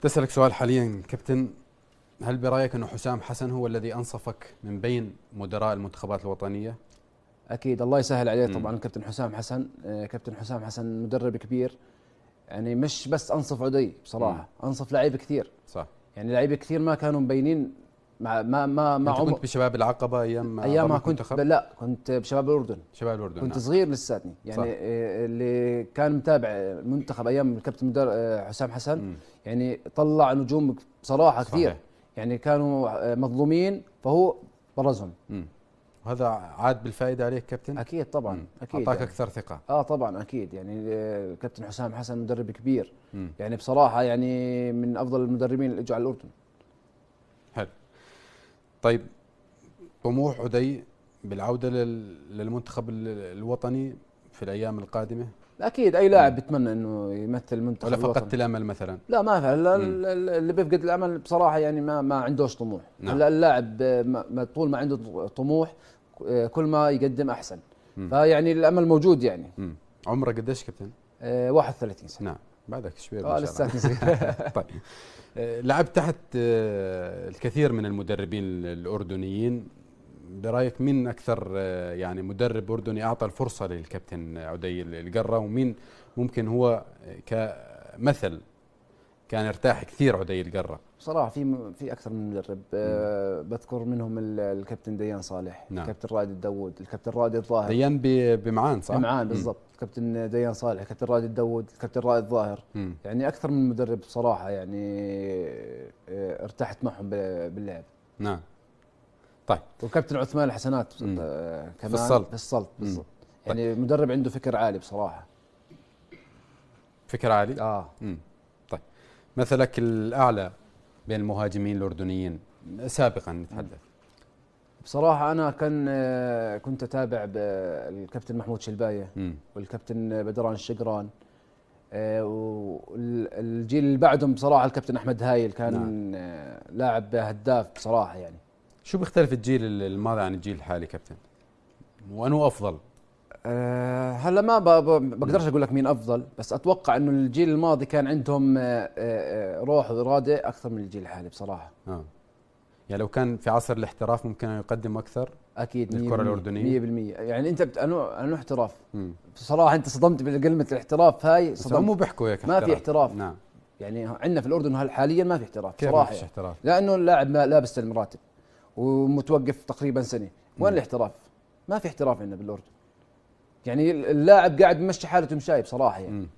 تسألك سؤال حاليا كابتن هل برأيك أن حسام حسن هو الذي أنصفك من بين مدراء المنتخبات الوطنية؟ أكيد الله يسهل عليه طبعا كابتن حسام حسن آه، كابتن حسام حسن مدرب كبير يعني مش بس أنصف عدي بصراحة أنصف لعيبة كثير صح يعني لعيبة كثير ما كانوا مبينين ما ما ما ما عمر كنت بشباب العقبه ايام ايام ما كنت منتخب؟ لا كنت بشباب الاردن شباب الاردن كنت نعم. صغير لساتني يعني صح. آه، اللي كان متابع المنتخب ايام الكابتن آه، حسام حسن م. يعني طلع نجوم بصراحه صحيح. كثير يعني كانوا آه، مظلومين فهو برزهم وهذا عاد بالفائده عليك كابتن؟ اكيد طبعا م. اكيد اعطاك يعني. اكثر ثقه اه طبعا اكيد يعني الكابتن حسام حسن مدرب كبير م. يعني بصراحه يعني من افضل المدربين اللي اجوا على الاردن طيب طموح عدي بالعوده للمنتخب الوطني في الايام القادمه اكيد اي لاعب بيتمنى انه يمثل المنتخب ولا فقدت الامل مثلا لا ما اللي بيفقد الامل بصراحه يعني ما ما عندوش طموح نعم. اللاعب ما طول ما عنده طموح كل ما يقدم احسن فيعني الامل موجود يعني عمره قديش كابتن؟ آه، 31 سنه نعم بعدك شوي اه لسه طيب آه، لعبت تحت آه، الكثير من المدربين الاردنيين برايك مين اكثر آه، يعني مدرب اردني اعطى الفرصه للكابتن عدي القره ومين ممكن هو كمثل كان يرتاح كثير عدي القره بصراحه في في اكثر من مدرب آه بذكر منهم الكابتن ديان صالح نعم. الكابتن رائد الداوود الكابتن رائد الظاهر ديان بمعان صح بمعان بالضبط الكابتن ديان صالح الكابتن رائد الداوود الكابتن رائد الظاهر مم. يعني اكثر من مدرب بصراحه يعني آه ارتحت معهم باللعب نعم طيب والكابتن عثمان الحسنات آه، كمان في السلط في السلط بالضبط طيب. يعني مدرب عنده فكر عالي بصراحه فكر عالي اه مم. طيب مثلك الاعلى بين المهاجمين الأردنيين سابقا نتحدث بصراحة أنا كان آه، كنت أتابع الكابتن محمود شلباية والكابتن بدران الشقران آه، والجيل اللي بعدهم بصراحة الكابتن أحمد هايل كان نعم. آه، لاعب هداف بصراحة يعني شو بيختلف الجيل الماضي عن الجيل الحالي كابتن؟ وأنه أفضل؟ آه، هلا ما بقدرش اقول لك مين افضل بس اتوقع انه الجيل الماضي كان عندهم آه، آه، روح واراده اكثر من الجيل الحالي بصراحه آه. يعني لو كان في عصر الاحتراف ممكن يقدم اكثر اكيد للكره الاردنيه 100% يعني انت بت... انا انا احتراف بصراحه انت صدمت بكلمه الاحتراف هاي صدمت مو بيحكوا هيك ما في احتراف نعم يعني عندنا في الاردن حاليا ما في احتراف كيف صراحه ما يعني. احتراف؟ لانه اللاعب لابس المراتب ومتوقف تقريبا سنه وين الاحتراف؟ ما في احتراف عندنا بالاردن يعني اللاعب قاعد يمشي حالته مشاي بصراحه يعني م.